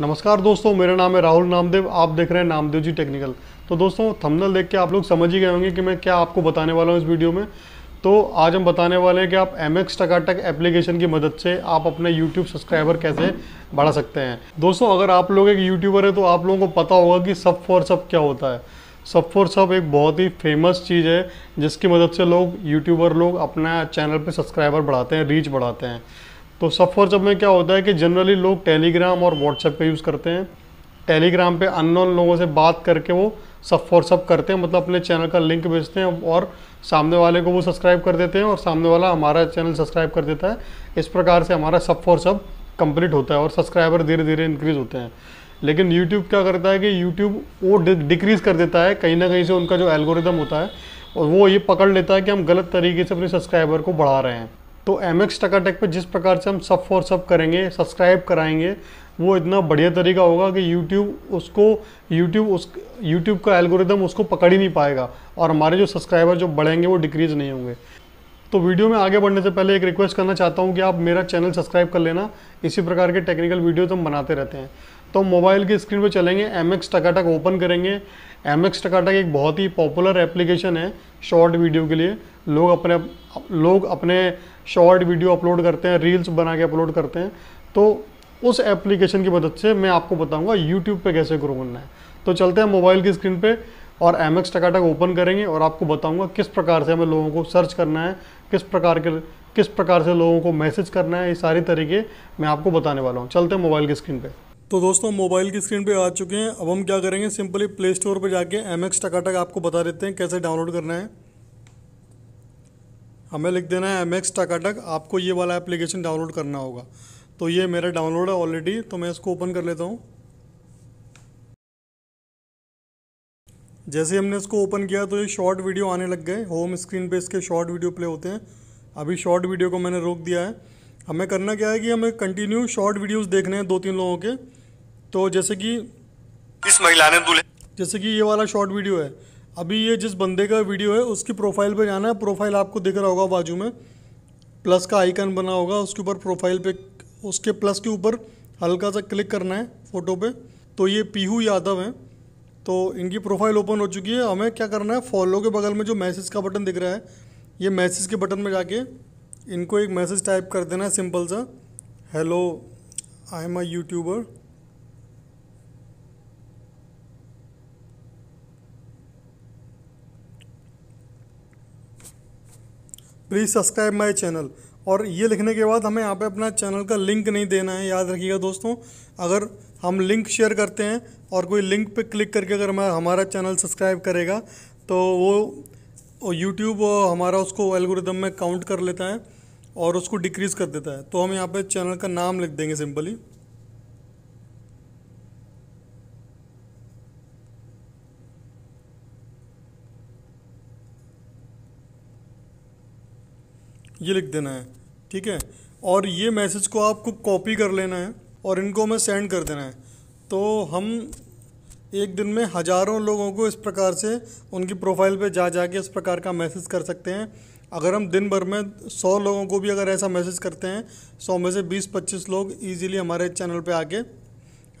नमस्कार दोस्तों मेरा नाम है राहुल नामदेव आप देख रहे हैं नामदेव जी टेक्निकल तो दोस्तों थंबनेल देख के आप लोग समझ ही गए होंगे कि मैं क्या आपको बताने वाला हूँ इस वीडियो में तो आज हम बताने वाले हैं कि आप एम एक्स टकाटक एप्लीकेशन की मदद से आप अपने यूट्यूब सब्सक्राइबर कैसे बढ़ा सकते हैं दोस्तों अगर आप लोग एक यूट्यूबर है तो आप लोगों को पता होगा कि सब फॉर सब क्या होता है सब फॉर सब एक बहुत ही फेमस चीज़ है जिसकी मदद से लोग यूट्यूबर लोग अपना चैनल पर सब्सक्राइबर बढ़ाते हैं रीच बढ़ाते हैं तो सब जब में क्या होता है कि जनरली लोग टेलीग्राम और व्हाट्सएप का यूज़ करते हैं टेलीग्राम पे अननोन लोगों से बात करके वो सफर सब करते हैं मतलब अपने चैनल का लिंक भेजते हैं और सामने वाले को वो सब्सक्राइब कर देते हैं और सामने वाला हमारा चैनल सब्सक्राइब कर देता है इस प्रकार से हमारा सफ़र सब कम्प्लीट होता है और सब्सक्राइबर धीरे धीरे इंक्रीज होते हैं लेकिन यूट्यूब क्या करता है कि यूट्यूब वो डिक्रीज़ कर देता है कहीं ना कहीं से उनका जो एल्गोरिदम होता है और वो ये पकड़ लेता है कि हम गलत तरीके से अपने सब्सक्राइबर को बढ़ा रहे हैं तो एम एक्स टेक पर जिस प्रकार से हम सब फॉर सब करेंगे सब्सक्राइब कराएंगे वो इतना बढ़िया तरीका होगा कि YouTube उसको YouTube उस YouTube का एल्गोरिदम उसको पकड़ ही नहीं पाएगा और हमारे जो सब्सक्राइबर जो बढ़ेंगे वो डिक्रीज नहीं होंगे तो वीडियो में आगे बढ़ने से पहले एक रिक्वेस्ट करना चाहता हूँ कि आप मेरा चैनल सब्सक्राइब कर लेना इसी प्रकार के टेक्निकल वीडियोज तो हम बनाते रहते हैं तो मोबाइल की स्क्रीन पर चलेंगे एम एक्स टकाटक ओपन करेंगे एम एक्स टकाटक एक बहुत ही पॉपुलर एप्लीकेशन है शॉर्ट वीडियो के लिए लोग अपने लोग अपने शॉर्ट वीडियो अपलोड करते हैं रील्स बना के अपलोड करते हैं तो उस एप्लीकेशन की मदद से मैं आपको बताऊंगा यूट्यूब पे कैसे ग्रो करना है तो चलते हैं मोबाइल की स्क्रीन पे और एम एक्स टकाटक ओपन करेंगे और आपको बताऊंगा किस प्रकार से हमें लोगों को सर्च करना है किस प्रकार के किस प्रकार से लोगों को मैसेज करना है ये सारे तरीके मैं आपको बताने वाला हूँ चलते हैं मोबाइल की स्क्रीन पर तो दोस्तों मोबाइल की स्क्रीन पे आ चुके हैं अब हम क्या करेंगे सिंपली प्ले स्टोर पर जाके एम एक्स टकाटक आपको बता देते हैं कैसे डाउनलोड करना है हमें लिख देना है एम एक्स टकाटक आपको ये वाला एप्लीकेशन डाउनलोड करना होगा तो ये मेरा डाउनलोड है ऑलरेडी तो मैं इसको ओपन कर लेता हूँ जैसे हमने इसको ओपन किया तो ये शॉर्ट वीडियो आने लग गए होम स्क्रीन पे इसके शॉर्ट वीडियो प्ले होते हैं अभी शॉर्ट वीडियो को मैंने रोक दिया है हमें करना क्या है कि हमें कंटिन्यू शॉर्ट वीडियोस देखने हैं दो तीन लोगों के तो जैसे कि इस महिला ने दूल्हे जैसे कि ये वाला शॉर्ट वीडियो है अभी ये जिस बंदे का वीडियो है उसकी प्रोफाइल पे जाना है प्रोफाइल आपको दिख रहा होगा बाजू में प्लस का आइकन बना होगा उसके ऊपर प्रोफाइल पे उसके प्लस के ऊपर हल्का सा क्लिक करना है फ़ोटो पे तो ये पीहू यादव हैं तो इनकी प्रोफाइल ओपन हो चुकी है हमें क्या करना है फॉलो के बगल में जो मैसेज का बटन दिख रहा है ये मैसेज के बटन में जाके इनको एक मैसेज टाइप कर देना है सिंपल सा hello I am I YouTuber please subscribe my channel और ये लिखने के बाद हमें यहाँ पे अपना चैनल का लिंक नहीं देना है याद रखिएगा दोस्तों अगर हम लिंक शेयर करते हैं और कोई लिंक पे क्लिक करके अगर हमारा हमारा चैनल सब्सक्राइब करेगा तो वो यूट्यूब हमारा उसको एल्गोरिदम में काउंट कर लेता है और उसको डिक्रीज़ कर देता है तो हम यहाँ पे चैनल का नाम लिख देंगे सिंपली ये लिख देना है ठीक है और ये मैसेज को आपको कॉपी कर लेना है और इनको हमें सेंड कर देना है तो हम एक दिन में हज़ारों लोगों को इस प्रकार से उनकी प्रोफाइल पे जा जाके इस प्रकार का मैसेज कर सकते हैं अगर हम दिन भर में सौ लोगों को भी अगर ऐसा मैसेज करते हैं सौ में से बीस पच्चीस लोग ईजिली हमारे चैनल पे आके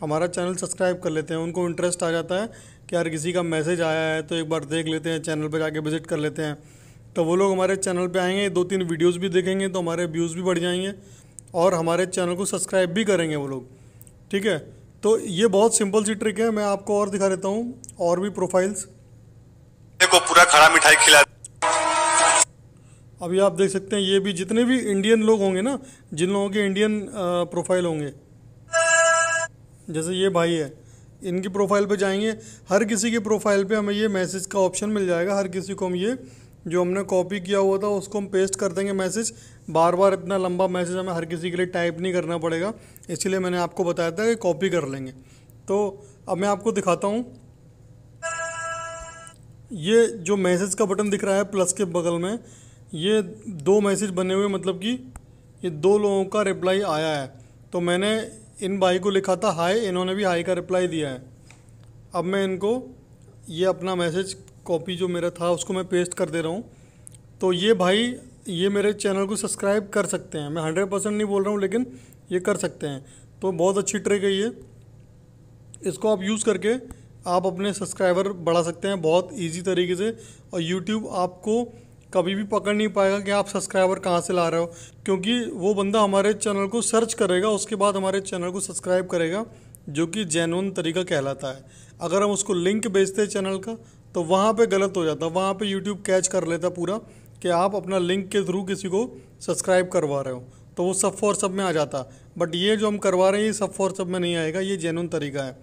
हमारा चैनल सब्सक्राइब कर लेते हैं उनको इंटरेस्ट आ जाता है कि यार किसी का मैसेज आया है तो एक बार देख लेते हैं चैनल पर जाके विज़िट कर लेते हैं तो वो लोग हमारे चैनल पे आएंगे दो तीन वीडियोस भी देखेंगे तो हमारे व्यूज़ भी बढ़ जाएंगे और हमारे चैनल को सब्सक्राइब भी करेंगे वो लोग ठीक है तो ये बहुत सिंपल सी ट्रिक है मैं आपको और दिखा देता हूँ और भी प्रोफाइल्स देखो पूरा खड़ा मिठाई खिला अभी आप देख सकते हैं ये भी जितने भी इंडियन लोग होंगे ना जिन लोगों के इंडियन प्रोफाइल होंगे जैसे ये भाई है इनकी प्रोफाइल पे जाएंगे हर किसी के प्रोफाइल पे हमें ये मैसेज का ऑप्शन मिल जाएगा हर किसी को हम ये जो हमने कॉपी किया हुआ था उसको हम पेस्ट कर देंगे मैसेज बार बार इतना लंबा मैसेज हमें हर किसी के लिए टाइप नहीं करना पड़ेगा इसलिए मैंने आपको बताया था कि कॉपी कर लेंगे तो अब मैं आपको दिखाता हूँ ये जो मैसेज का बटन दिख रहा है प्लस के बगल में ये दो मैसेज बने हुए मतलब कि ये दो लोगों का रिप्लाई आया है तो मैंने इन भाई को लिखा था हाई इन्होंने भी हाई का रिप्लाई दिया है अब मैं इनको ये अपना मैसेज कॉपी जो मेरा था उसको मैं पेस्ट कर दे रहा हूँ तो ये भाई ये मेरे चैनल को सब्सक्राइब कर सकते हैं मैं हंड्रेड परसेंट नहीं बोल रहा हूँ लेकिन ये कर सकते हैं तो बहुत अच्छी ट्रिक है ये इसको आप यूज़ करके आप अपने सब्सक्राइबर बढ़ा सकते हैं बहुत ईजी तरीके से और यूट्यूब आपको कभी भी पकड़ नहीं पाएगा कि आप सब्सक्राइबर कहाँ से ला रहे हो क्योंकि वो बंदा हमारे चैनल को सर्च करेगा उसके बाद हमारे चैनल को सब्सक्राइब करेगा जो कि जैनून तरीका कहलाता है अगर हम उसको लिंक भेजते हैं चैनल का तो वहाँ पे गलत हो जाता वहाँ पे YouTube कैच कर लेता पूरा कि आप अपना लिंक के थ्रू किसी को सब्सक्राइब करवा रहे हो तो वो सब फॉर सब में आ जाता बट ये जो हम करवा रहे हैं ये सब फॉर सब में नहीं आएगा ये जेनुन तरीका है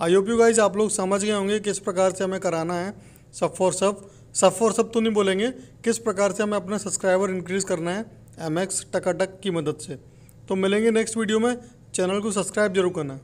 आई ओ गाइज आप लोग समझ गए होंगे किस प्रकार से हमें कराना है सब फॉर सब सब फॉर सब तो नहीं बोलेंगे किस प्रकार से हमें अपना सब्सक्राइबर इंक्रीज़ करना है एम एक्स टकाटक की मदद से तो मिलेंगे नेक्स्ट वीडियो में चैनल को सब्सक्राइब जरूर करना